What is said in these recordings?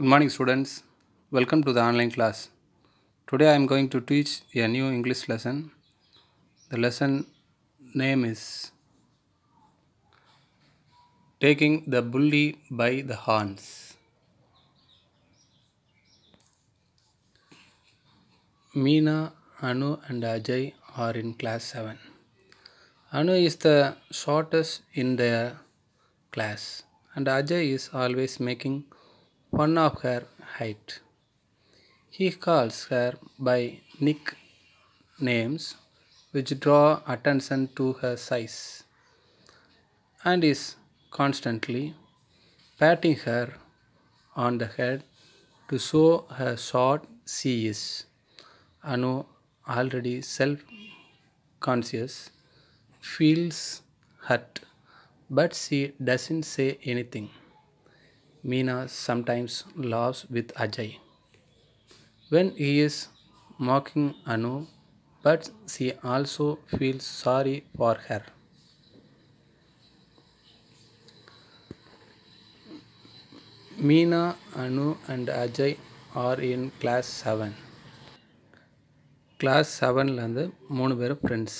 Good morning students. Welcome to the online class. Today I am going to teach a new English lesson. The lesson name is Taking the Bully by the Horns. Meena, Anu and Ajay are in class 7. Anu is the shortest in their class and Ajay is always making one of her height. He calls her by nicknames which draw attention to her size and is constantly patting her on the head to show her short she is. Anu, already self conscious, feels hurt, but she doesn't say anything. Meena sometimes laughs with Ajay. When he is mocking Anu, but she also feels sorry for her. Meena, Anu, and Ajay are in class 7. Class செவன்லேருந்து மூணு friends: friends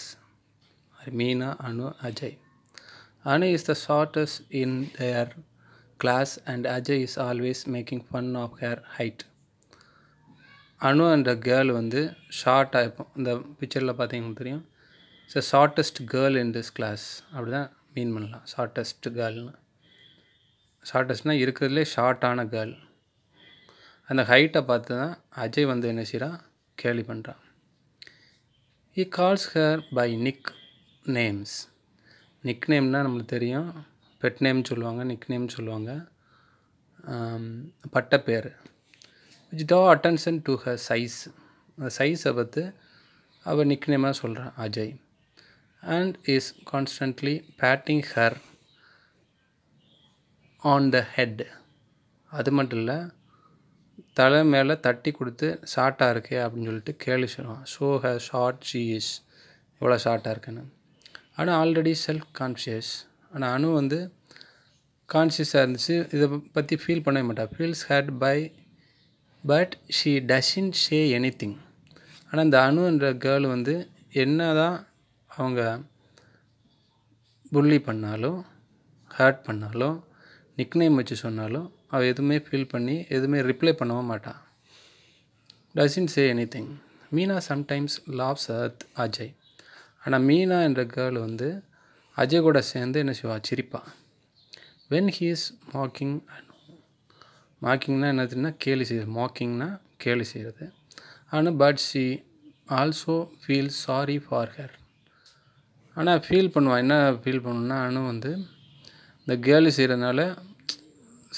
Meena Anu, Ajay. Anu is the shortest in their class and Ajay is always making fun of her height Anu and girl வந்து ஷார்ட்டாக இருக்கும் இந்த பிக்சரில் பார்த்தீங்கன்னா தெரியும் so shortest girl in this class அப்படி தான் மீன் பண்ணலாம் ஷார்ட்டஸ்ட் கேர்ள்னு ஷார்ட்டஸ்ட்னால் இருக்கிறதுலே ஷார்ட்டான கேர்ள் அந்த ஹைட்டை பார்த்து தான் அஜய் வந்து என்ன செய்கிறான் கேள்வி பண்ணுறான் he calls her by nicknames நிக் நேம்னால் நம்மளுக்கு தெரியும் பெட் நேம் சொல்லுவாங்க நிக் நேம் சொல்லுவாங்க பேர் which draw attention to her size அந்த சைஸை பார்த்து அவர் நிக் நேமாக சொல்கிறான் Ajay and is constantly patting her on the head அது மட்டும் இல்லை தலை மேலே தட்டி கொடுத்து ஷார்ட்டாக இருக்கே அப்படின்னு சொல்லிட்டு கேள்வி சொல்லுவான் ஷோ ஹ ஷார்ட் ஷீ இஸ் இவ்வளோ ஷார்ட்டாக இருக்குன்னு ஆனால் ஆல்ரெடி செல்ஃப் கான்ஷியஸ் ஆனால் அணு வந்து கான்சியஸாக இருந்துச்சு இதை பற்றி ஃபீல் பண்ணவே மாட்டாள் feels hurt by but she doesn't say any thing ஆனால் இந்த அணுன்ற கேர்ள் வந்து என்ன தான் அவங்க புள்ளி பண்ணாலும் ஹேட் பண்ணாலும் நிக்னேம் வச்சு சொன்னாலும் அவள் எதுவுமே ஃபீல் பண்ணி எதுவுமே ரிப்ளை பண்ணவும் மாட்டாள் doesn't say anything Meena sometimes laughs at Ajay ஆனால் மீனா என்ற கேர்ள் வந்து அஜய் கூட சேர்ந்து என்ன செய்வா சிரிப்பான் வென் ஹீ இஸ் மாக்கிங் மாக்கிங்னா என்னதுன்னா கேலி செய்யுது மாக்கிங்னா கேலி செய்கிறது ஆனால் but she also feel sorry for her ஆனால் ஃபீல் பண்ணுவான் என்ன ஃபீல் பண்ணுன்னா அனு வந்து இந்த கேலி செய்கிறதுனால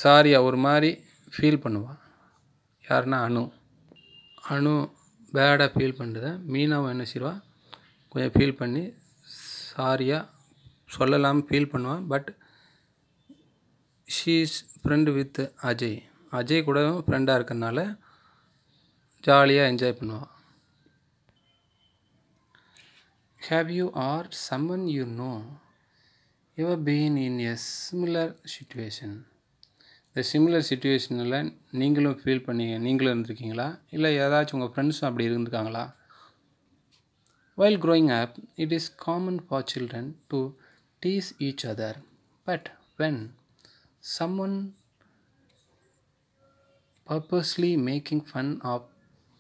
சாரியாக ஒரு மாதிரி ஃபீல் பண்ணுவான் யாருன்னா அணு அணு பேடாக ஃபீல் பண்ணுறத மீனாவும் என்ன செய்வாள் கொஞ்சம் ஃபீல் பண்ணி சாரியாக சொல்லலாம் ஃபீல் பண்ணுவேன் but she is friend with Ajay Ajay கூட ஃப்ரெண்டாக இருக்கிறனால ஜாலியாக என்ஜாய் பண்ணுவான் have you or someone you know ever been in a similar situation இந்த சிமிலர் சுச்சுவேஷனில் நீங்களும் ஃபீல் பண்ணி நீங்களும் இருந்திருக்கீங்களா இல்லை ஏதாச்சும் உங்கள் ஃப்ரெண்ட்ஸும் அப்படி இருந்திருக்காங்களா while growing up it is common for children to tease each other. But when someone purposely making fun of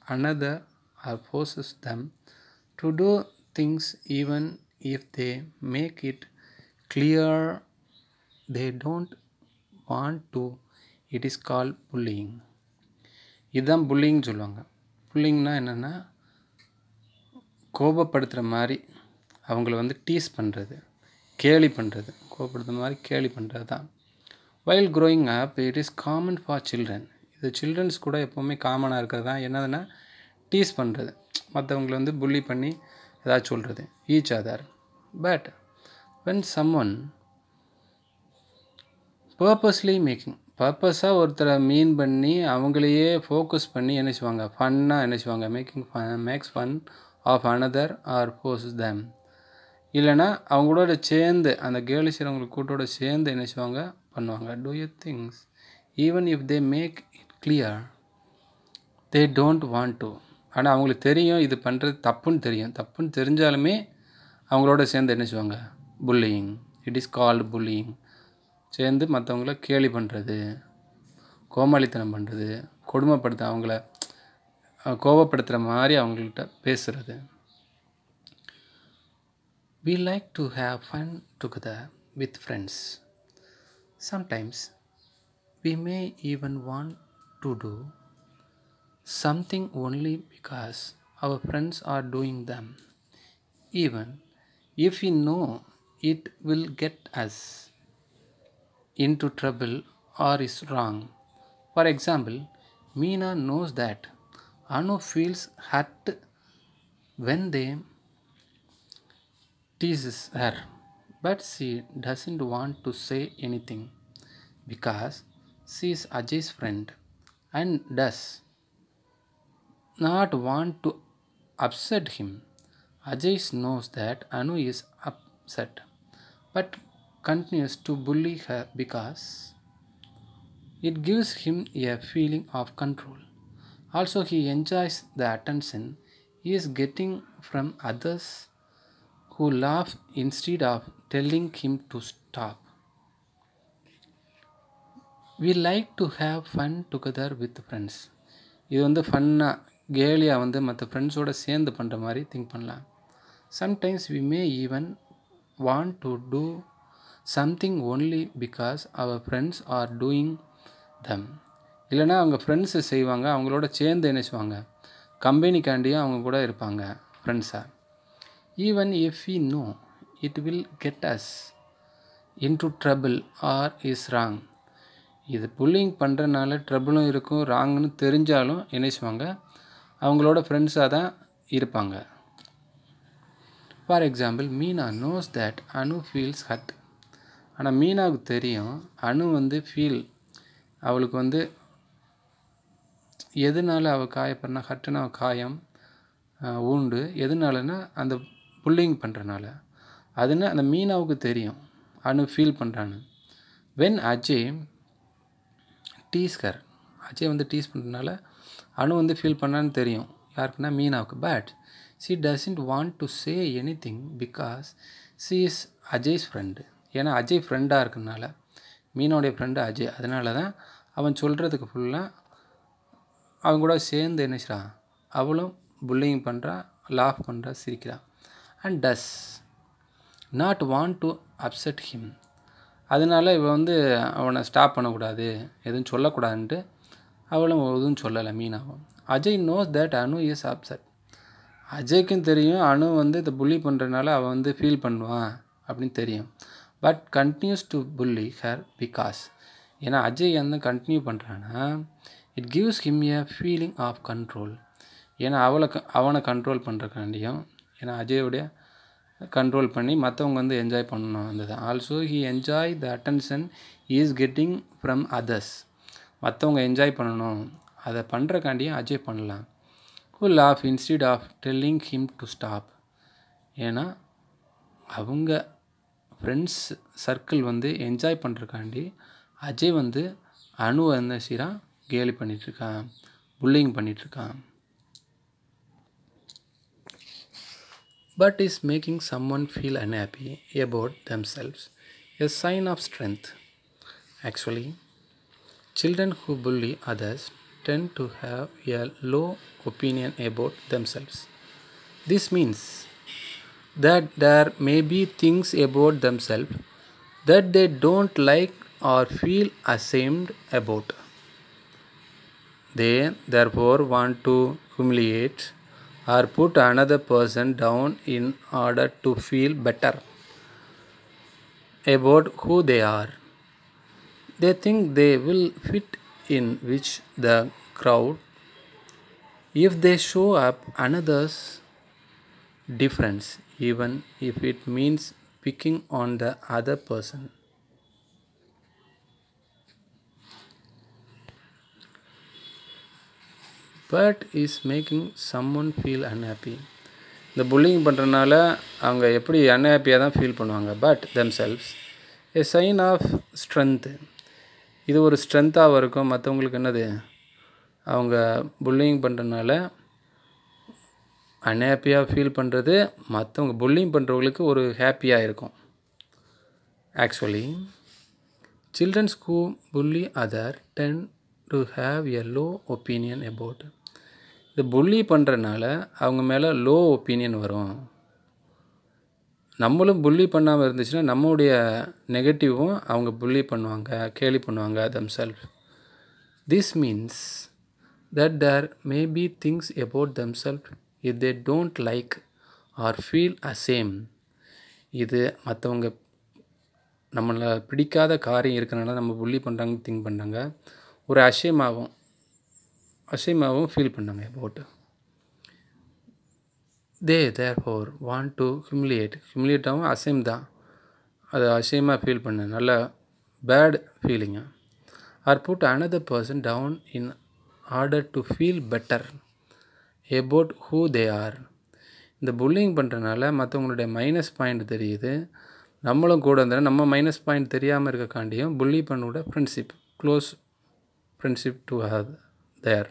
another or forces them to do things even if they make it clear they don't want to it is call bullying இதுதான் புல்லிங்னு சொல்லுவாங்க புல்லிங்னா என்னென்னா கோபப்படுத்துகிற மாதிரி அவங்கள வந்து tease பண்ணுறது கேலி பண்ணுறது கோபப்படுத்த மாதிரி கேலி பண்ணுறது தான் while growing up it is common for children இது சில்ட்ரன்ஸ் கூட எப்போவுமே காமனாக இருக்கிறது தான் என்னதுன்னா டீஸ் பண்ணுறது மற்றவங்களை வந்து புள்ளி பண்ணி ஏதாச்சும் சொல்கிறது each other but when someone purposely making பர்பஸாக ஒருத்தரை மீன் பண்ணி அவங்களையே ஃபோக்கஸ் பண்ணி என்ன செய்வாங்க ஃபன்னாக என்ன செய்வாங்க making fun makes fun of another or boss them இல்லைனா அவங்களோட சேர்ந்து அந்த கேர்ள்ஸ் இருக்கிறவங்களுக்கு கூட்டோட சேர்ந்து என்ன செய்வாங்க பண்ணுவாங்க do you things even if they make it clear they don't want to ஆனால் அவங்களுக்கு தெரியும் இது பண்ணுறது தப்புன்னு தெரியும் தப்புன்னு தெரிஞ்சாலுமே அவங்களோட சேர்ந்து என்ன செய்வாங்க bullying it is called bullying சேர்ந்து மற்றவங்கள கேலி பண்ணுறது கோமாளித்தனம் பண்ணுறது கொடுமைப்படுத்த அவங்கள கோபப்படுத்துகிற மாதிரி அவங்கள்ட்ட பேசுகிறது We like to have fun together with friends. Sometimes we may even want to do something only because our friends are doing them, even if we know it will get us into trouble or is wrong. For example, Meena knows that Anu feels hurt when they teases her, but she doesn't want to say anything because she is Ajay's friend and does not want to upset him. Ajay knows that Anu is upset but continues to bully her because it gives him a feeling of control. Also, he enjoys the attention he is getting from others who laughed instead of telling him to stop. We like to have fun together with friends இது வந்து ஃபன்னாக கேலியாக வந்து மற்ற ஃப்ரெண்ட்ஸோடு சேர்ந்து பண்ணுற மாதிரி திங்க் பண்ணலாம் sometimes we may even want to do something only because our friends are doing them இல்லைனா அவங்க ஃப்ரெண்ட்ஸு செய்வாங்க அவங்களோட சேர்ந்து என்ன செய்வாங்க கம்பெனிக்காண்டியும் அவங்க கூட இருப்பாங்க ஃப்ரெண்ட்ஸாக even if if no it it get us into trouble or is wrong இது புல்லிங் பண்ணுறனால ட்ரபிளும் இருக்கும் ராங்னு தெரிஞ்சாலும் என்ன செய்வாங்க அவங்களோட ஃப்ரெண்ட்ஸாக தான் இருப்பாங்க for example Meena knows that Anu feels hurt ஆனால் மீனாவுக்கு தெரியும் அணு வந்து ஃபீல் அவளுக்கு வந்து எதனால் அவள் காயப்படுறா ஹட்டுனா காயம் உண்டு எதனாலன்னா அந்த புல்லிங் பண்ணுறனால அதுன்னு அந்த மீனாவுக்கு தெரியும் அனு ஃபீல் பண்ணுறான்னு வென் அஜய் டீஸ்கர் அஜய் வந்து டீஸ் பண்ணுறதுனால அணு வந்து ஃபீல் பண்ணான்னு தெரியும் யாருக்குன்னா மீனாவுக்கு but she doesn't want to say anything because she is Ajay's friend ஏன்னா அஜய் ஃப்ரெண்டாக இருக்கனால மீனோடைய ஃப்ரெண்டு அஜய் அதனால தான் அவன் சொல்கிறதுக்கு ஃபுல்லாக அவன் கூட சேர்ந்து என்ன செய்கிறான் அவளும் புல்லிங் பண்ணுறா லாஃப் பண்ணுறா சிரிக்கிறான் and does not want to upset him அதனால் இவன் வந்து அவனை ஸ்டாப் பண்ணக்கூடாது எதுவும் சொல்லக்கூடாதுன்ட்டு அவளும் எதுவும் சொல்லலை மீனாவும் Ajay knows that Anu is upset அஜய்க்கும் தெரியும் அனு வந்து இதை புள்ளி பண்ணுறதுனால அவன் வந்து ஃபீல் பண்ணுவான் அப்படின்னு தெரியும் but continues to bully her because ஏன்னா அஜய் வந்து கண்டினியூ பண்ணுறான்னா it gives him a feeling of control ஏன்னா அவளை அவனை கண்ட்ரோல் பண்ணுறக்காண்டியும் ஏன்னா அஜயோடைய கண்ட்ரோல் பண்ணி மற்றவங்க வந்து என்ஜாய் பண்ணணும் அந்த தான் also he enjoy the attention is getting from others மற்றவங்க என்ஜாய் பண்ணணும் அதை பண்ணுறக்காண்டியும் அஜய் பண்ணலாம் who laugh instead of telling him to stop ஏன்னா அவங்க ஃப்ரெண்ட்ஸ் சர்க்கிள் வந்து என்ஜாய் பண்ணுறக்காண்டி அஜய் வந்து அணுவை என்ன சீராக கேலி பண்ணிகிட்ருக்கான் புல்லிங் பண்ணிகிட்ருக்கான் but is making someone feel unhappy about themselves, a sign of strength. Actually, children who bully others tend to have a low opinion about themselves. This means that there may be things about themselves that they don't like or feel ashamed about. They therefore want to humiliate or put another person down in order to feel better about who they are. They think they will fit in which the crowd. If they show up another's difference, even if it means picking on the other person. But is making someone feel unhappy இந்த bullying பண்ணுறதுனால அவங்க எப்படி அன்ஹாப்பியாக தான் feel பண்ணுவாங்க but themselves a sign of strength இது ஒரு ஸ்ட்ரென்த்தாக இருக்கும் மற்றவங்களுக்கு என்னது அவங்க புல்லிங் பண்ணுறதுனால அன்ஹாப்பியாக ஃபீல் பண்ணுறது மற்றவங்க புல்லிங் பண்ணுறவங்களுக்கு ஒரு ஹாப்பியாக இருக்கும் actually childrens who bully other tend to have a low opinion about இது புள்ளி பண்ணுறனால அவங்க மேலே லோ ஒப்பீனியன் வரும் நம்மளும் புள்ளி பண்ணாமல் இருந்துச்சுன்னா நம்மளுடைய நெகட்டிவும் அவங்க புள்ளி பண்ணுவாங்க கேலி பண்ணுவாங்க them self this means that there may be things about them self if they don't like or feel ashamed இது மற்றவங்க நம்மளை பிடிக்காத காரியம் இருக்கிறனால நம்ம புள்ளி பண்ணுறாங்க திங்க் பண்ணுறாங்க ஒரு அசயமாகும் அசீமாவும் ஃபீல் பண்ணாங்க போட்டு they therefore want to humiliate ஹியூமிலியேட்டாகவும் அசைம் தான் அதை அசீமாக ஃபீல் பண்ண நல்ல bad feeling or put another person down in order to feel better about who they are இந்த புல்லிங் பண்ணுறனால மற்றவங்களுடைய மைனஸ் பாயிண்ட் தெரியுது நம்மளும் கூட இருந்தால் நம்ம மைனஸ் பாயிண்ட் தெரியாமல் இருக்கக்காண்டியும் புள்ளி பண்ணோட friendship close friendship to have there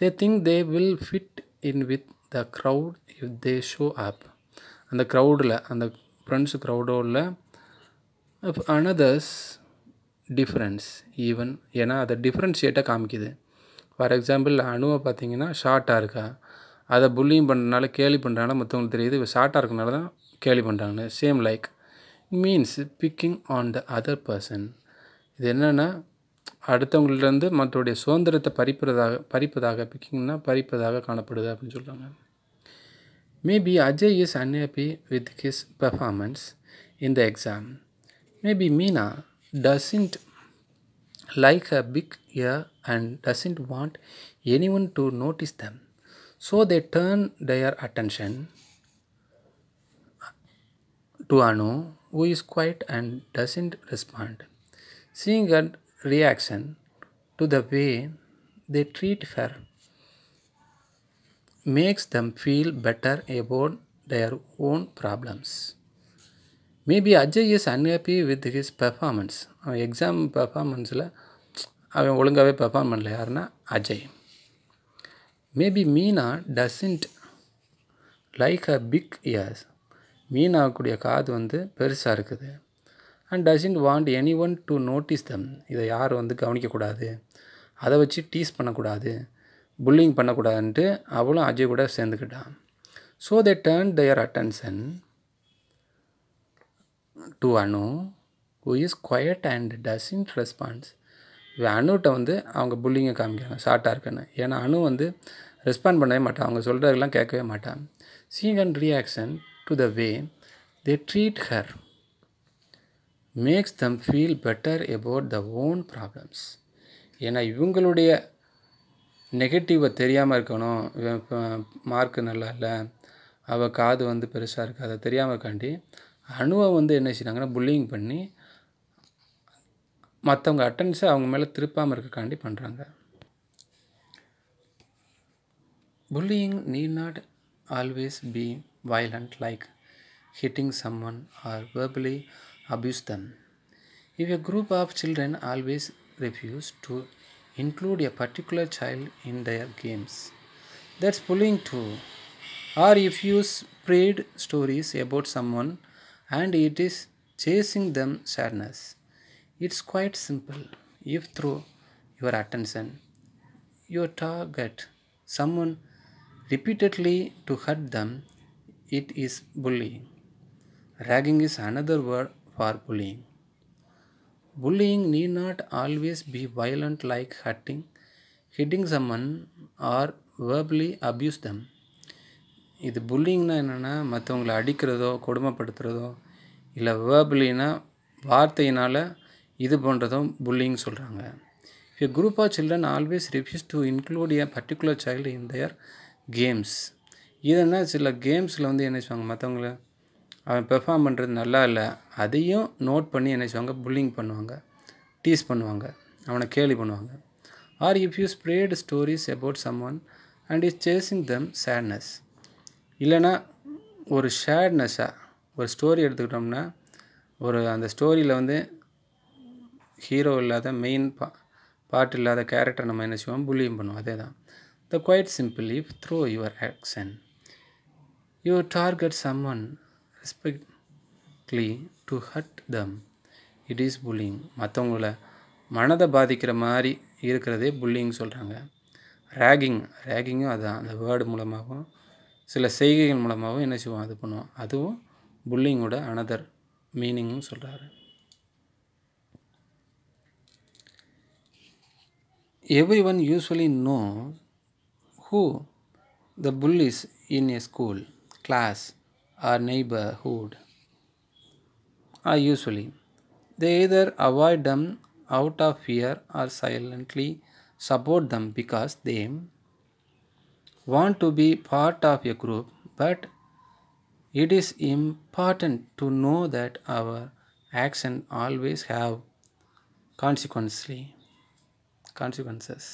they think they will fit in with the crowd if they show up அந்த க்ரௌடில் அந்த ஃப்ரெண்ட்ஸ் க்ரௌடோவில் அனதர்ஸ் டிஃப்ரென்ஸ் ஈவன் ஏன்னா அதை டிஃப்ரென்ஷியேட்டாக காமிக்குது ஃபார் எக்ஸாம்பிள் அணுவை பார்த்தீங்கன்னா ஷார்ட்டாக இருக்கா அதை புல்லியும் பண்ணுறதுனால கேலி பண்ணுறனால மற்றவங்களுக்கு தெரியுது ஷார்ட்டாக இருக்கனால தான் கேலி பண்ணுறாங்கன்னு same like means picking on the other person இது என்னென்னா அடுத்தவங்களிருந்து மற்றவுடைய சுதந்திரத்தை பறிப்பதாக பறிப்பதாக பிக்கிங்னா பறிப்பதாக காணப்படுது அப்படின்னு சொல்கிறாங்க maybe Ajay is unhappy with his performance in the exam maybe Meena doesn't like a big ear and doesn't want anyone to notice them so they turn their attention to Anu who is quiet and doesn't respond seeing at reaction to the way they treat her makes them feel better about their own problems. Maybe Ajay is unhappy with his performance அவன் exam பெர்ஃபார்மன்ஸில் அவன் ஒழுங்காகவே perform பண்ணல யாருன்னா Ajay maybe Meena doesn't like a big ears மீனாவுக்குடைய காது வந்து பெருசாக இருக்குது and doesn't want anyone to notice them இதை யாரும் வந்து கவனிக்கக்கூடாது அதை வச்சு டீஸ் பண்ணக்கூடாது புல்லிங் பண்ணக்கூடாதுன்ட்டு அவளும் அஜய் கூட சேர்ந்துக்கிட்டான் so they turn their attention to Anu who is quiet and doesn't response இவ அணுகிட்ட வந்து அவங்க புல்லிங்கை காமிக்கிறாங்க ஷார்ட்டாக இருக்குன்னு ஏன்னா அணு வந்து ரெஸ்பாண்ட் பண்ணவே மாட்டான் அவங்க சொல்கிறதெல்லாம் கேட்கவே மாட்டான் seeing and reaction to the way they treat her makes them feel better about the own problems ஏன்னா இவங்களுடைய நெகட்டிவை தெரியாமல் இருக்கணும் மார்க் நல்லா இல்லை அவள் காது வந்து பெருசாக இருக்குது அதை தெரியாமல் இருக்காண்டி அணுவை வந்து என்ன செய்கிறாங்கன்னா புல்லிங் பண்ணி மற்றவங்க அட்டன்ஸை அவங்க மேலே திருப்பாமல் இருக்கக்காண்டி பண்ணுறாங்க bullying need not always be violent like hitting someone or verbally abuse them. If a group of children always refuse to include a particular child in their games, that's bullying too. Or if you spread stories about someone and it is chasing them sadness. It's quite simple. If through your attention, you target someone repeatedly to hurt them, it is bullying. Ragging is another word for bullying. Bullying need not always be violent like hurting hitting someone or verbally abuse them இது புல்லிங்னா என்னென்னா மற்றவங்களை அடிக்கிறதோ கொடுமைப்படுத்துகிறதோ இல்லை வேர்பலினா வார்த்தையினால் இது போன்றதும் bullying சொல்கிறாங்க a group of children always refuse to include a particular child in their games இதனால் சில கேம்ஸில் வந்து என்ன செய்வாங்க மற்றவங்கள அவன் பெர்ஃபார்ம் பண்ணுறது நல்லா இல்லை அதையும் நோட் பண்ணி என்ன செய்வாங்க புல்லிங் பண்ணுவாங்க டீஸ் பண்ணுவாங்க அவனை கேலி பண்ணுவாங்க or if you spread stories about someone and is chasing them sadness இல்லைனா ஒரு ஷேட்னஸ்ஸாக ஒரு ஸ்டோரி எடுத்துக்கிட்டோம்னா ஒரு அந்த ஸ்டோரியில் வந்து ஹீரோ இல்லாத மெயின் பா பாட்டு இல்லாத கேரக்டர் நம்ம என்ன செய்வோம் புல்லியும் பண்ணுவோம் அதே தான் the quite simple if through your action you target someone respectfully to hurt them it is bullying மற்றவங்கள மனதை பாதிக்கிற மாதிரி இருக்கிறதே புல்லிங் சொல்கிறாங்க ரேகிங் ரேகிங்கும் அதுதான் அந்த வேர்டு மூலமாகவும் சில செய்கைகள் மூலமாகவும் என்ன செய்வோம் அது பண்ணுவோம் அதுவும் புல்லிங்கோட அனதர் மீனிங்கும் சொல்கிறாரு everyone usually know who the bullies in a school class or neighborhood are usually they either avoid them out of fear or silently support them because they want to be part of a group but it is important to know that our action always have consequently consequences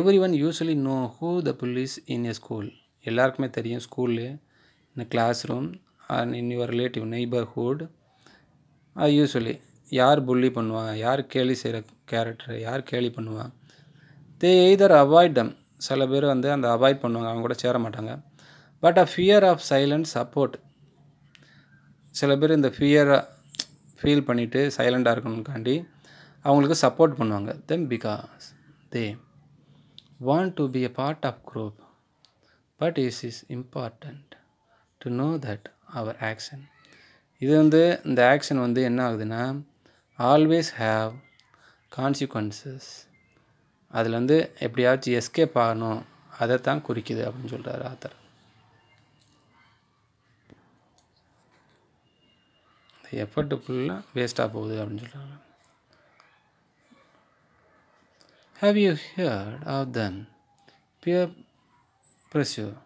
everyone usually know who the police in a school எல்லாருக்குமே தெரியும் school இந்த classroom and in your relative neighbourhood usually யார் bully பண்ணுவான் யார் கேலி செய்கிற character யார் கேலி பண்ணுவான் தே எய்தர் அவாய்ட் டம் சில பேர் வந்து அந்த அவாய்ட் பண்ணுவாங்க அவங்க கூட சேர மாட்டாங்க but a fear of silent support சில பேர் இந்த ஃபியரை ஃபீல் பண்ணிவிட்டு சைலண்டாக இருக்கணும்காண்டி அவங்களுக்கு சப்போர்ட் பண்ணுவாங்க then because they want to be a part of group but is is important to know that our action இது வந்து இந்த ஆக்ஷன் வந்து என்ன ஆகுதுன்னா ஆல்வேஸ் ஹாவ் கான்சிக்வன்சஸ் அதில் வந்து எப்படியாச்சும் எஸ்கேப் ஆகணும் அதை தான் குறிக்குது அப்படின்னு சொல்கிறார் ஆத்தர் இந்த எஃபர்ட்டு ஃபுல்லாக வேஸ்ட்டாக போகுது அப்படின்னு சொல்கிறாங்க have you heard of then peer pressure,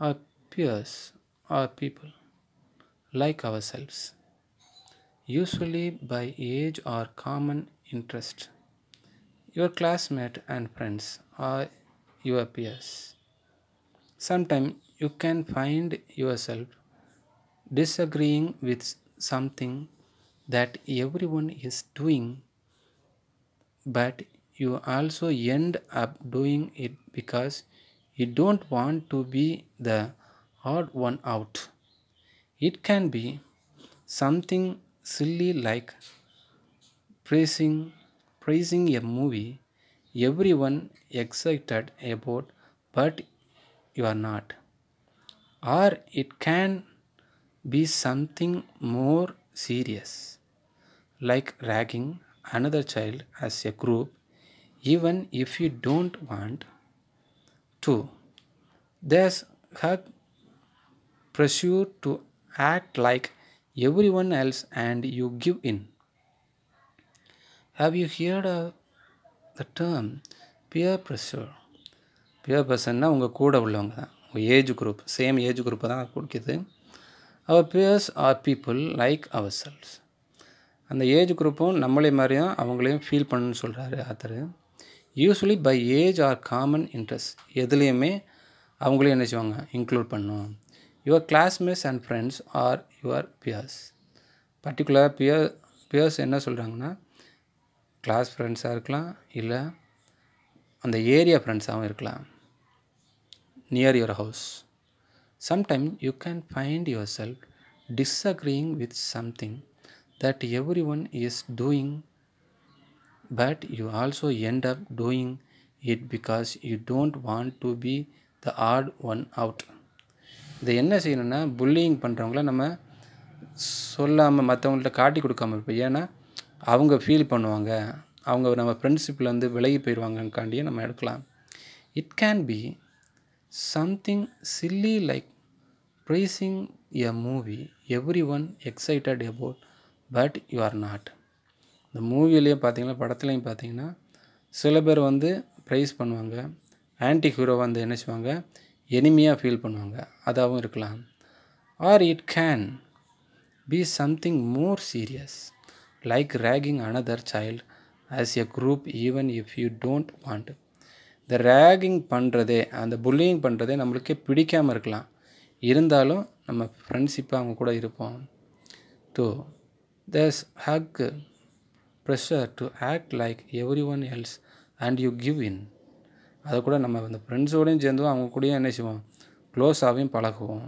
our peers are people like ourselves, usually by age or common interest. Your classmate and friends are your peers. Sometimes you can find yourself disagreeing with something that everyone is doing, but you also end up doing it because you don't want to be the odd one out. It can be something silly like praising, praising a movie everyone excited about but you are not. Or it can be something more serious like ragging another child as a group even if you don't want 2. Thus, Hug pursued to act like everyone else and you give in. Have you heard of the term peer pressure? Peer பர்சன்னா உங்கள் கூட உள்ளவங்க தான் உங்கள் age group same age குரூப்பை தான் கொடுக்குது our peers are people like ourselves அந்த ஏஜ் குரூப்பும் நம்மளே மாதிரியும் அவங்களையும் ஃபீல் பண்ணுன்னு சொல்கிறாரு author usually by age or common interest எதுலேயுமே அவங்களே என்ன செய்வாங்க இன்க்ளூட் பண்ணும் your classmates and friends are your peers பர்டிகுலராக பியர் பியர்ஸ் என்ன சொல்கிறாங்கன்னா கிளாஸ் ஃப்ரெண்ட்ஸாக இருக்கலாம் இல்லை அந்த ஏரியா ஃப்ரெண்ட்ஸாகவும் இருக்கலாம் near your house sometime you can find yourself disagreeing with something that everyone is doing but you also end up doing it because you don't want to be the odd one out இதை என்ன செய்யணுன்னா pulling பண்ணுறவங்கள நம்ம சொல்லாமல் மற்றவங்கள்ட்ட காட்டி கொடுக்காம இருப்போம் ஏன்னா அவங்க ஃபீல் பண்ணுவாங்க அவங்க நம்ம ஃப்ரெண்ட்ஷிப்லேருந்து விலகி போயிடுவாங்கக்காண்டியே நம்ம எடுக்கலாம் it can be something silly like praising a movie everyone excited about but you are not இந்த மூவிலையும் பார்த்தீங்கன்னா படத்துலையும் பார்த்தீங்கன்னா சில பேர் வந்து ப்ரைஸ் பண்ணுவாங்க ஆன்டி ஹீரோவாக வந்து என்ன செய்வாங்க எனிமையாக ஃபீல் பண்ணுவாங்க அதாகவும் இருக்கலாம் or it can be something more serious like ragging another child as a group even if you don't want இந்த ரேகிங் பண்ணுறதே அந்த புல்லிங் பண்ணுறதே நம்மளுக்கே பிடிக்காமல் இருக்கலாம் இருந்தாலும் நம்ம ஃப்ரெண்ட்ஷிப்பாக அவங்க கூட இருப்போம் so thus hug pressure to act like everyone else and you give in அதை கூட நம்ம இந்த ஃப்ரெண்ட்ஸோடையும் சேர்ந்து அவங்க கூடயும் என்ன செய்வோம் க்ளோஸாகவும் பழகுவோம்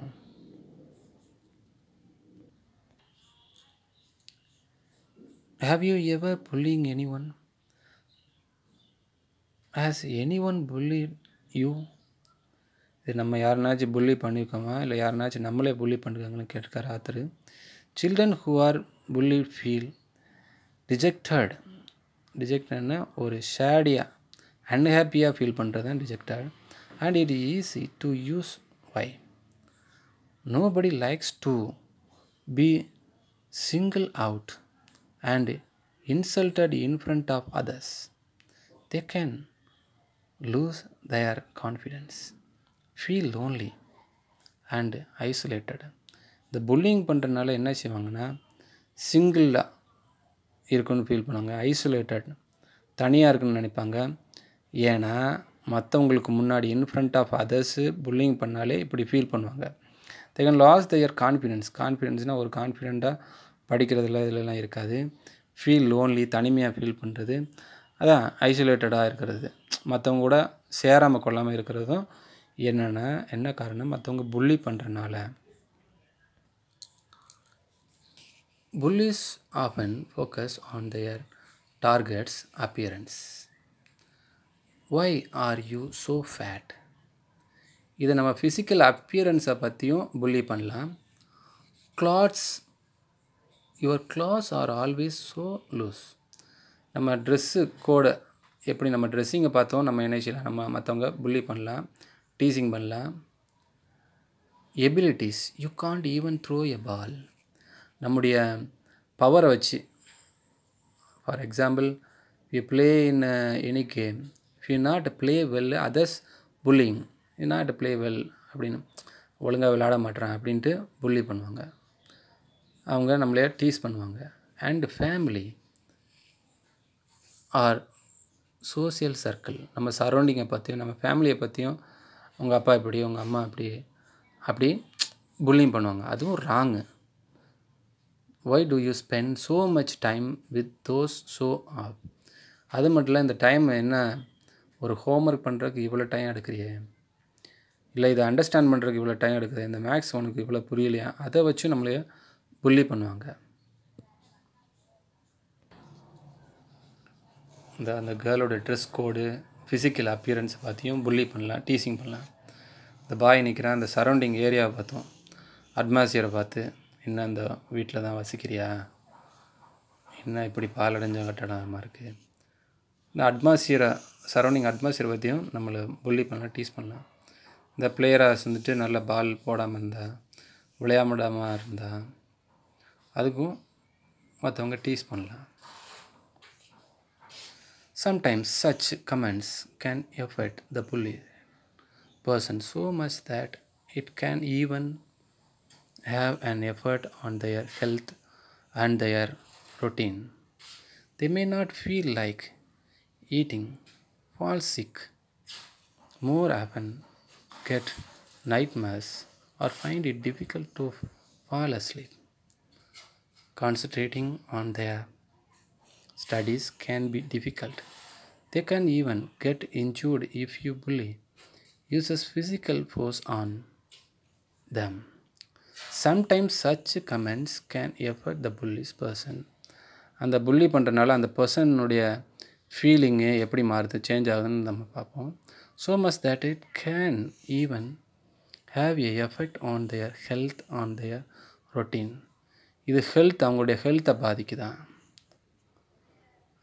have you ever bullying anyone has anyone bully you இது நம்ம யாருனாச்சும் புல்லி பண்ணியிருக்கோமா இல்லை யாருனாச்சும் நம்மளே புல்லி பண்ணிருக்காங்கன்னு கேட்டுக்கார் author children who are bully feel dejected டிஜெக்டட்னா ஒரு ஷேடியாக அன்ஹாப்பியாக ஃபீல் பண்ணுறது தான் rejected and it easy to use why body likes to be single out and insulted in front of others they can lose their confidence feel lonely and isolated இந்த bullying பண்ணுறதுனால என்ன செய்வாங்கன்னா சிங்கிளாக இருக்குன்னு ஃபீல் பண்ணுவாங்க isolated தனியாக இருக்குன்னு நினைப்பாங்க ஏன்னா மற்றவங்களுக்கு முன்னாடி in front of others bullying பண்ணாலே இப்படி ஃபீல் பண்ணுவாங்க they can lose their confidence கான்ஃபிடென்ஸ்னால் ஒரு கான்ஃபிடெண்ட்டாக படிக்கிறதுல இதிலலாம் இருக்காது ஃபீல் லோன்லி தனிமையாக ஃபீல் பண்ணுறது அதான் ஐசோலேட்டடாக இருக்கிறது மற்றவங்க கூட சேராமல் கொள்ளாமல் இருக்கிறதும் என்னென்னா என்ன காரணம் மற்றவங்க புள்ளி பண்ணுறனால Bullies often focus on their targets appearance Why are you so fat இதை நம்ம ஃபிசிக்கல் அப்பியரன்ஸை பற்றியும் புல்லி பண்ணலாம் clothes your clothes are always so loose நம்ம ட்ரெஸ்ஸு கோடை எப்படி நம்ம ட்ரெஸ்ஸிங்கை பார்த்தோம் நம்ம என்ன செய்யலாம் நம்ம மற்றவங்க புல்லி பண்ணலாம் டீசிங் பண்ணலாம் abilities you can't even throw a ball நம்முடைய பவரை வச்சு for example you play in any game if you not play well others bullying you not play well அப்படின்னு ஒழுங்காக விளையாட மாட்டேறான் அப்படின்ட்டு புள்ளி பண்ணுவாங்க அவங்க நம்மளே டீஸ் பண்ணுவாங்க and family or social circle நம்ம சரௌண்டிங்கை பற்றியும் நம்ம ஃபேமிலியை பற்றியும் உங்கள் அப்பா இப்படி உங்கள் அம்மா இப்படி அப்படி புல்லிங் பண்ணுவாங்க அதுவும் wrong why do you spend so much time with those so up அது மட்டும் இல்லை இந்த டைம் என்ன ஒரு ஹோம்ஒர்க் பண்ணுறதுக்கு இவ்வளோ டைம் எடுக்கிறியே இல்லை இதை அண்டர்ஸ்டாண்ட் பண்ணுறதுக்கு இவ்வளோ டைம் எடுக்குது இந்த மேக்ஸ் உனக்கு இவ்வளோ புரியலையா அதை வச்சு நம்மளே புள்ளி பண்ணுவாங்க இந்த அந்த கேர்ளோட ட்ரெஸ் கோடு ஃபிசிக்கல் அப்பியரன்ஸை பார்த்தியும் புள்ளி பண்ணலாம் டீசிங் பண்ணலாம் இந்த பாய் நிற்கிறான் அந்த சரௌண்டிங் ஏரியாவை பார்த்தோம் அட்மாஸியரை பார்த்து என்ன அந்த வீட்டில் தான் வசிக்கிறியா என்ன இப்படி பாலடைஞ்ச கட்டடமாக இருக்குது இந்த அட்மாஸ்பியரை சரௌண்டிங் அட்மாஸ்பியர் பற்றியும் நம்மளை புள்ளி பண்ணலாம் டீஸ் பண்ணலாம் இந்த பிளேயராஸ் வந்துட்டு நல்ல பால் போடாமல் இருந்தால் விளையாடாமல் இருந்தால் அதுக்கும் மற்றவங்க டீஸ் பண்ணலாம் sometimes such comments can affect the bully person so much that it can even have an effort on their health and their routine. They may not feel like eating, fall sick, more often get nightmares or find it difficult to fall asleep. Concentrating on their studies can be difficult. They can even get injured if you bully uses physical force on them. Sometimes such comments can effort the bullies person அந்த bully பண்ணுறனால அந்த பர்சனுடைய feeling எப்படி மாறுது change ஆகுதுன்னு நம்ம பார்ப்போம் so much that it can even have a effect on their health on their routine இது health அவங்களுடைய ஹெல்த்தை பாதிக்குதான்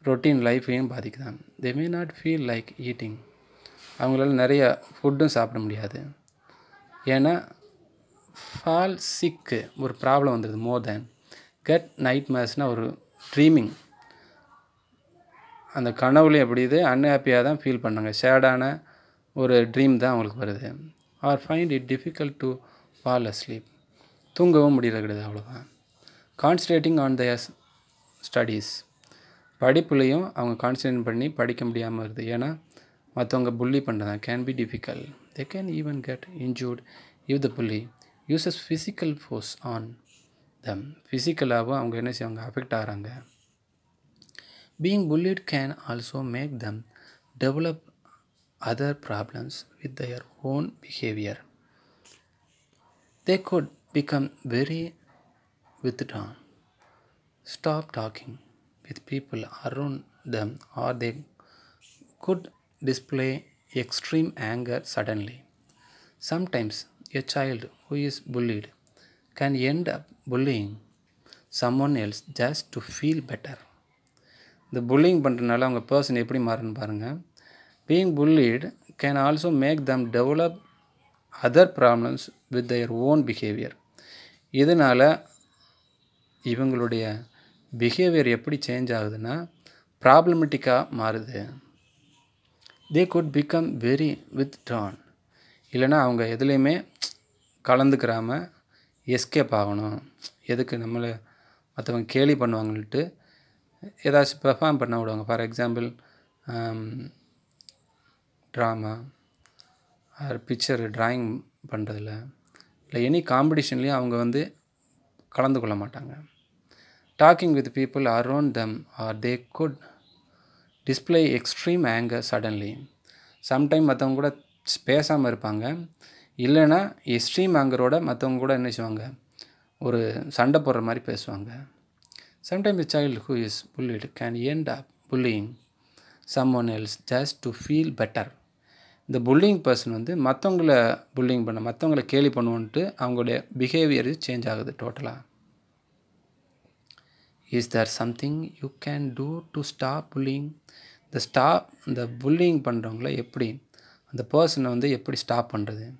ரொட்டீன் லைஃப்பையும் பாதிக்குதான் they may not feel like eating அவங்களால நிறைய ஃபுட்டும் சாப்பிட முடியாது ஏன்னா ஃபால் சிக்கு ஒரு ப்ராப்ளம் வந்துடுது மோர் தேன் கெட் நைட் மேர்ஸ்னால் ஒரு ட்ரீமிங் அந்த கனவுலையும் அப்படி இது அன்ஹாப்பியாக தான் ஃபீல் பண்ணாங்க சேடான ஒரு ட்ரீம் தான் அவங்களுக்கு வருது or find it difficult to fall asleep தூங்கவும் முடியல கிடையாது அவ்வளோதான் கான்சன்ட்ரேட்டிங் ஆன் த ஸ்டடீஸ் படிப்புலையும் அவங்க கான்சன்ட்ரேட் பண்ணி படிக்க முடியாமல் வருது ஏன்னா மற்றவங்க புள்ளி பண்ணுறதான் can be difficult they can even get injured if the bully uses physical force on them ஃபிசிக்கலாகவும் அவங்க என்ன செய்வாங்க அஃபெக்ட் ஆகிறாங்க being bullied can also make them develop other problems with their own behaviour they could become very withdrawn. Stop talking with people around them or they could display extreme anger suddenly. Sometimes A child who is bullied can end up bullying someone else just to feel better இந்த bullying பண்ணுறதுனால அவங்க person எப்படி மாறுன்னு பாருங்கள் being bullied can also make them develop other problems with their own behaviour இதனால் இவங்களுடைய behaviour எப்படி change ஆகுதுன்னா ப்ராப்ளமெட்டிக்காக மாறுது they could become very withdrawn இல்லைன்னா அவங்க எதுலேயுமே கலந்துக்கிறாமல் எஸ்கேப் ஆகணும் எதுக்கு நம்மளை மற்றவங்க கேலி பண்ணுவாங்கன்ட்டு ஏதாச்சும் பெர்ஃபார்ம் பண்ண விடுவாங்க for example drama or picture drawing பண்ணுறதில் இல்லை எனி காம்படிஷன்லேயும் அவங்க வந்து கலந்து கொள்ள மாட்டாங்க talking with people around them or they could display extreme anger suddenly sometime மற்றவங்க கூட பேசாமல் இருப்பாங்க இல்லைன்னா எக்ஸ்ட்ரீம் ஆங்கரோட மற்றவங்க கூட என்ன செய்வாங்க ஒரு சண்டை போடுற மாதிரி பேசுவாங்க sometime the child who is bullied can end up bullying someone else just to feel better இந்த புல்லிங் பர்சன் வந்து மற்றவங்கள புல்லிங் பண்ண மற்றவங்கள கேலி பண்ணுவோன்ட்டு அவங்களுடைய பிஹேவியர் சேஞ்ச் ஆகுது டோட்டலாக is there something you can do to stop bullying இந்த ஸ்டாப் இந்த புல்லிங் பண்ணுறவங்கள எப்படி அந்த பர்சனை வந்து எப்படி stop stop under them.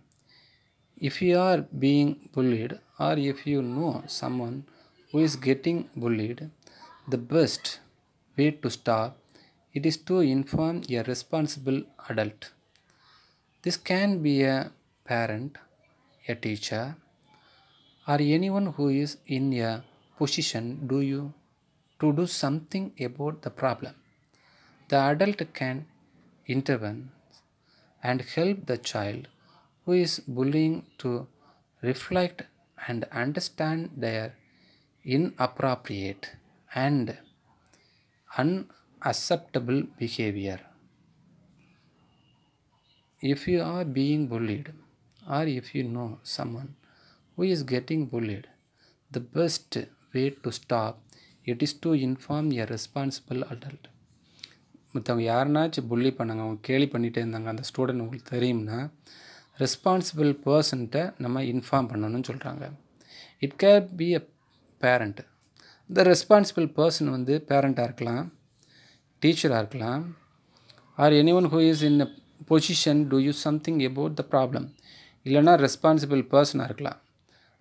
If you are being bullied, or if you know someone who is getting bullied, the best way to stop it is to inform a responsible adult. This can be a parent, a teacher, or anyone who is in a position do you to do something about the problem. The adult can intervene and help the child who is bullying to reflect and understand their inappropriate and unacceptable behavior. If you are being bullied, or if you know someone who is getting bullied, the best way to stop it is to inform a responsible adult. மற்றவங்க யாருனாச்சும் புள்ளி பண்ணாங்க அவங்க கேலி பண்ணிகிட்டே இருந்தாங்க அந்த student உங்களுக்கு தெரியும்னா ரெஸ்பான்சிபிள் பர்சன்ட்டை நம்ம இன்ஃபார்ம் பண்ணணும்னு சொல்கிறாங்க it can be a parent இந்த ரெஸ்பான்சிபிள் பர்சன் வந்து பேரண்ட்டாக இருக்கலாம் டீச்சராக இருக்கலாம் or anyone who is in a position to you something about the problem இல்லைனா ரெஸ்பான்சிபிள் பர்சனாக இருக்கலாம்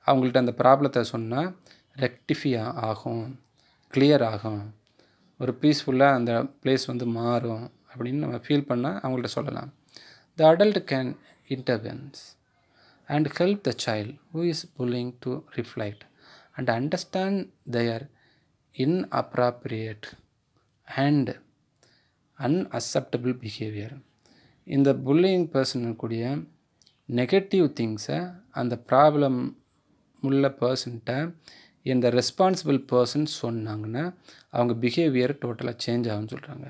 அவங்கள்ட்ட அந்த ப்ராப்ளத்தை சொன்னால் ரெக்டிஃபியாக ஆகும் கிளியர் ஆகும் ஒரு பீஸ்ஃபுல்லாக அந்த பிளேஸ் வந்து மாறும் அப்படின்னு நம்ம ஃபீல் பண்ணால் அவங்கள்ட்ட சொல்லலாம் the adult can intervene and help the child who is bullying to reflect and understand their inappropriate and unacceptable behaviour இந்த புல்லிங் பர்சனுக்குடைய நெகட்டிவ் திங்ஸை அந்த ப்ராப்ளம் உள்ள பர்சன்கிட்ட இந்த ரெஸ்பான்சிபிள் பர்சன் சொன்னாங்கன்னா அவங்க பிஹேவியர் டோட்டலாக சேஞ்ச் ஆகும்னு சொல்கிறாங்க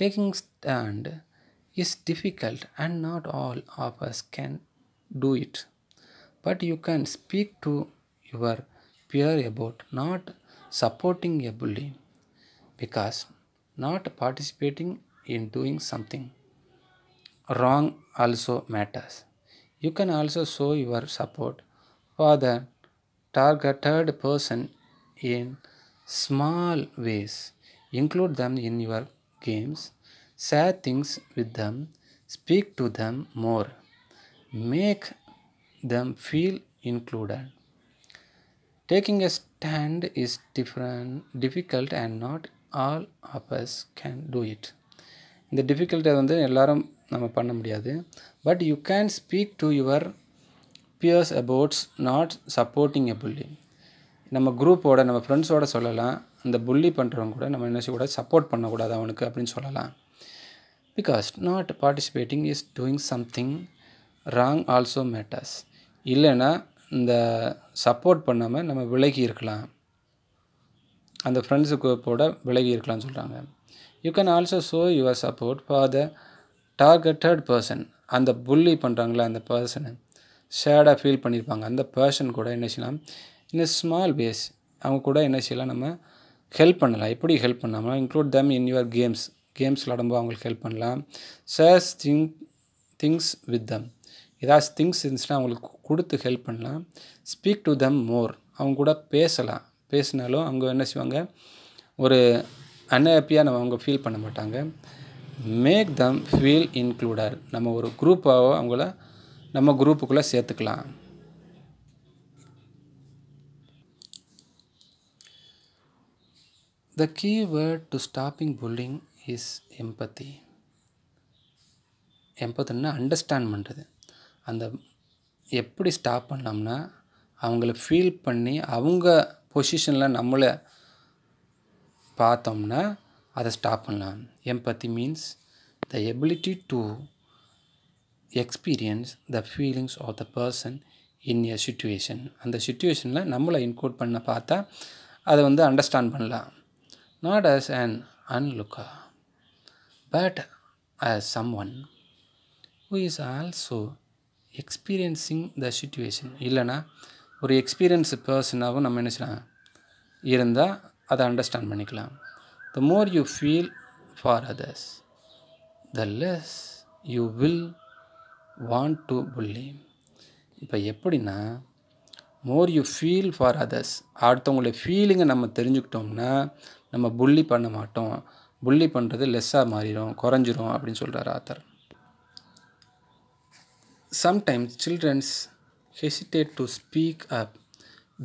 taking stand is difficult and not all of us can do it but you can speak to your peer about not supporting a bully because not participating in doing something. Wrong also matters. You can also show your support for the targeted person in small ways. Include them in your games. Share things with them. Speak to them more. Make them feel included. Taking a stand is different, difficult and not all of us can do it. இந்த டிஃபிகல்ட்டை வந்து எல்லாரும் நம்ம பண்ண முடியாது but you can speak to your peers abouts not supporting a bullying நம்ம குரூப்போட நம்ம ஃப்ரெண்ட்ஸோட சொல்லலாம் அந்த புள்ளி பண்ணுறவங்க கூட நம்ம என்ன கூட சப்போர்ட் பண்ணக்கூடாது அவனுக்கு அப்படின்னு சொல்லலாம் because not participating is doing something wrong also matters இல்லைன்னா இந்த சப்போர்ட் பண்ணாமல் நம்ம விலகி இருக்கலாம் அந்த ஃப்ரெண்ட்ஸு குரூப்போட விலகி இருக்கலாம்னு சொல்கிறாங்க you can also show your support for the targeted person அந்த புள்ளி பண்ணுறாங்களே அந்த பர்சனை சேடாக ஃபீல் பண்ணியிருப்பாங்க அந்த பர்சன் கூட என்ன செய்யலாம் இன் ஸ்மால் பேஸ் அவங்க கூட என்ன செய்யலாம் நம்ம ஹெல்ப் பண்ணலாம் எப்படி ஹெல்ப் பண்ணாமல் include them in your games games விளாடும்போது அவங்களுக்கு ஹெல்ப் பண்ணலாம் shares thing things with them ஏதாச்சும் திங்ஸ் இருந்துச்சுன்னா அவங்களுக்கு கொடுத்து ஹெல்ப் பண்ணலாம் ஸ்பீக் டு தம் மோர் அவங்க கூட பேசலாம் பேசினாலும் அவங்க என்ன செய்வாங்க ஒரு அன்ஹாப்பியாக நம்ம அவங்க ஃபீல் பண்ண மாட்டாங்க மேக் தம் ஃபீல் இன்க்ளூடர் நம்ம ஒரு குரூப்பாக அவங்கள நம்ம குரூப்புக்குள்ளே சேர்த்துக்கலாம் the key word to stopping bullying is empathy. எம்பத்துன்னா அண்டர்ஸ்டாண்ட் பண்ணுறது அந்த எப்படி ஸ்டாப் பண்ணோம்னா அவங்கள ஃபீல் பண்ணி அவங்க பொசிஷனில் நம்மளை பார்த்தோம்னா அதை ஸ்டாப் பண்ணலாம் empathy means the ability to experience the feelings of the person in a situation அந்த சுச்சுவேஷனில் நம்மளை இன்க்ளூட் பண்ண பார்த்தா அதை வந்து அண்டர்ஸ்டாண்ட் பண்ணலாம் not not as onlooker but as someone who is also experiencing the situation இல்லைன்னா ஒரு எக்ஸ்பீரியன்ஸ் பர்சனாகவும் நம்ம என்ன செய்யலாம் இருந்தால் அதை அண்டர்ஸ்டாண்ட் பண்ணிக்கலாம் the more you feel for others the less you will want to bully இப்போ எப்படின்னா more you feel for others அடுத்தவங்களுடைய ஃபீலிங்கை நம்ம தெரிஞ்சுக்கிட்டோம்னா நம்ம புள்ளி பண்ண மாட்டோம் புள்ளி பண்ணுறது லெஸ்ஸாக மாறிடும் குறைஞ்சிரும் அப்படின்னு சொல்கிறார் author sometimes childrens hesitate to speak up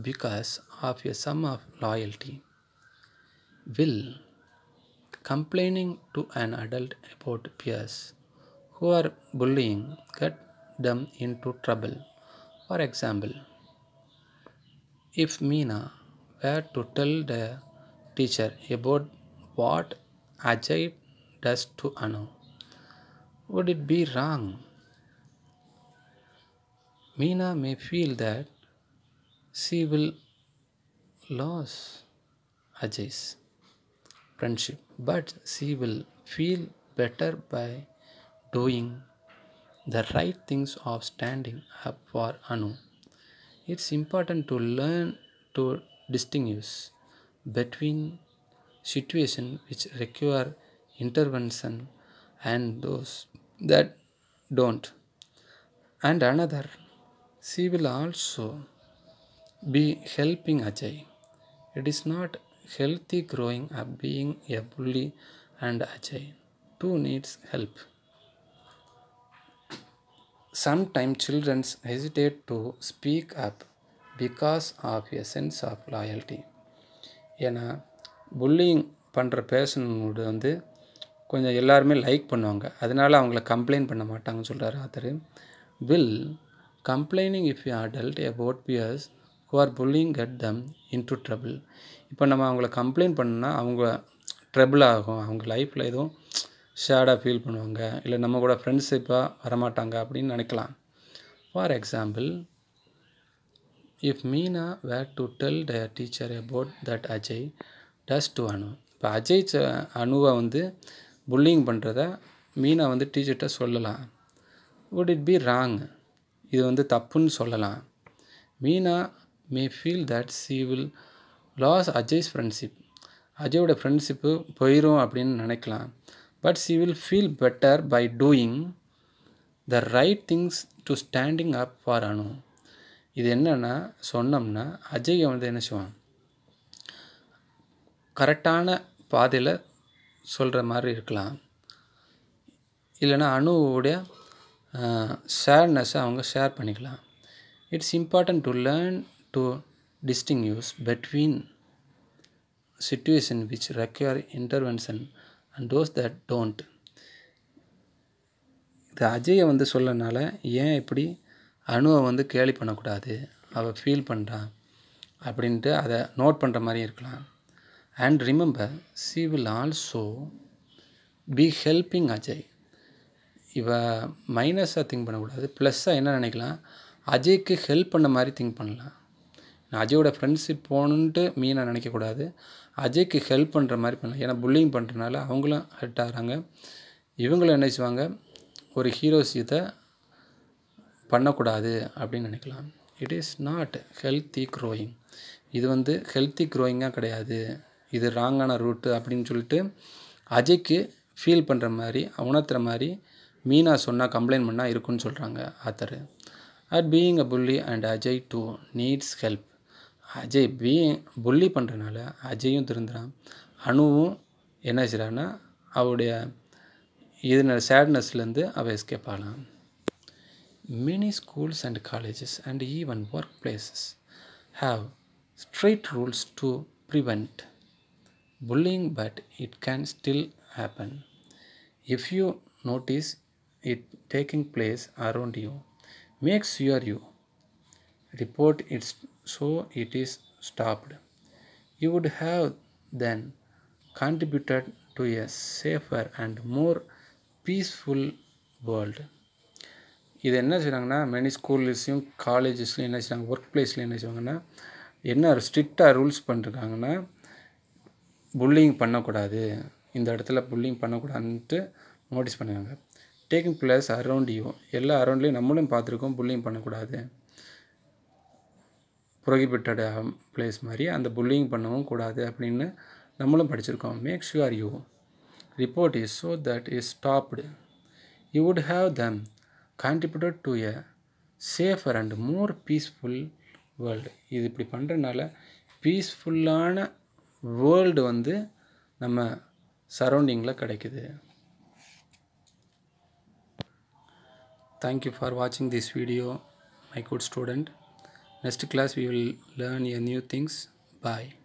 because of a some of loyalty will complaining to an adult about peers who are bullying get them into trouble. For example, if Meena were to tell the teacher about what Ajay does to Anu. Would it be wrong? Meena may feel that she will lose Ajay's friendship, but she will feel better by doing the right things of standing up for Anu. It's important to learn to distinguish between situations which require intervention and those that don't. And another, she will also be helping Ajay. It is not healthy growing up being a bully and Ajay. Two needs help. Sometimes children hesitate to speak up because of a sense of loyalty. ஏன்னா bullying பண்ணுற பேர்சனோட வந்து கொஞ்சம் எல்லாருமே like பண்ணுவாங்க அதனால் அவங்கள complaint பண்ண மாட்டாங்கன்னு சொல்கிறார் author will complaining if you adult about peers who are bullying get them into trouble இப்போ நம்ம அவங்கள கம்ப்ளைண்ட் பண்ணோம்னா அவங்க ட்ரபிள் ஆகும் அவங்க லைஃப்பில் எதுவும் ஷேடாக ஃபீல் பண்ணுவாங்க இல்லை நம்ம கூட ஃப்ரெண்ட்ஷிப்பாக வரமாட்டாங்க அப்படின்னு நினைக்கலாம் for example if Meena were to tell the teacher about that Ajay does to Anu இப்போ அஜய் ச அணுவை வந்து புல்லிங் பண்ணுறத மீனா வந்து டீச்சர்கிட்ட சொல்லலாம் வுட் இட் பி ராங் இது வந்து தப்புன்னு சொல்லலாம் Meena may feel that she will lose Ajay's friendship அஜயோட ஃப்ரெண்ட்ஷிப்பு போயிடும் அப்படின்னு நினைக்கலாம் but she will feel better by doing the right things to standing up for Anu இது என்னென்னா சொன்னோம்னா அஜயை வந்து என்ன செய்வான் கரெக்டான பாதையில் சொல்கிற மாதிரி இருக்கலாம் இல்லைனா அணுவுடைய ஷேர்னஸை அவங்க ஷேர் பண்ணிக்கலாம் it's important to learn to distinguish between situation which require intervention and those that don't இது அஜயை வந்து சொல்லனால ஏன் இப்படி அணுவை வந்து கேலி பண்ணக்கூடாது அவள் ஃபீல் பண்ணுறா அப்படின்ட்டு அதை நோட் பண்ணுற மாதிரி இருக்கலாம் and remember she will also be helping Ajay இவ மைனஸாக திங்க் பண்ணக்கூடாது ப்ளஸ்ஸாக என்ன நினைக்கலாம் அஜய்க்கு ஹெல்ப் பண்ண மாதிரி திங்க் பண்ணலாம் அஜயோட ஃப்ரெண்ட்ஷிப் போகணுன்ட்டு மீனை நினைக்கக்கூடாது அஜய்க்கு ஹெல்ப் பண்ணுற மாதிரி பண்ணலாம் ஏன்னா புல்லிங் பண்ணுறதுனால அவங்களும் ஹெட் ஆகிறாங்க இவங்களும் என்ன செய்வாங்க ஒரு ஹீரோ ஹீரோசியத்தை பண்ணக்கூடாது அப்படின்னு நினைக்கலாம் it is not healthy growing இது வந்து ஹெல்த்தி க்ரோயிங்காக கிடையாது இது ராங்கான ரூட்டு அப்படின்னு சொல்லிட்டு அஜய்க்கு ஃபீல் பண்ணுற மாதிரி உணர்த்துகிற மாதிரி மீனா சொன்னால் கம்ப்ளைண்ட் பண்ணால் இருக்குன்னு சொல்கிறாங்க author at being a bully and Ajay too needs help Ajay being bully பண்ணுறனால அஜயும் திருந்துறான் அணுவும் என்ன செய்கிறான்னா அவருடைய இது சேட்னஸ்லேருந்து அவள் எஸ்கேப் ஆகலாம் Many schools and colleges and even workplaces have strict rules to prevent bullying, but it can still happen. If you notice it taking place around you, make sure you report it so it is stopped. You would have then contributed to a safer and more peaceful world. இது என்ன செய்கிறாங்கன்னா many ஸ்கூல்ஸ்லையும் காலேஜஸ்லையும் என்ன செய்கிறாங்க work பிளேஸ்லையும் என்ன செய்வாங்கன்னா என்ன ஸ்ட்ரிக்டாக rules பண்ணிருக்காங்கன்னா pulling பண்ணக்கூடாது இந்த இடத்துல புல்லிங் பண்ணக்கூடாதுன்ட்டு நோட்டீஸ் பண்ணுவாங்க டேக்கிங் பிளேஸ் அரௌண்ட் யூ எல்லா அரௌண்ட்லேயும் நம்மளும் பார்த்துருக்கோம் புல்லிங் பண்ணக்கூடாது புரோகிபிட்ட பிளேஸ் மாதிரி அந்த புல்லிங் பண்ணவும் கூடாது அப்படின்னு நம்மளும் படிச்சிருக்கோம் make sure you report is so that is stopped you would have them contributed to a safer and more peaceful world இது இப்படி பண்ணுறதுனால பீஸ்ஃபுல்லான வேர்ல்டு வந்து நம்ம சரௌண்டிங்கில் கிடைக்குது தேங்க்யூ ஃபார் வாட்சிங் this video my good student next class we will learn a new things bye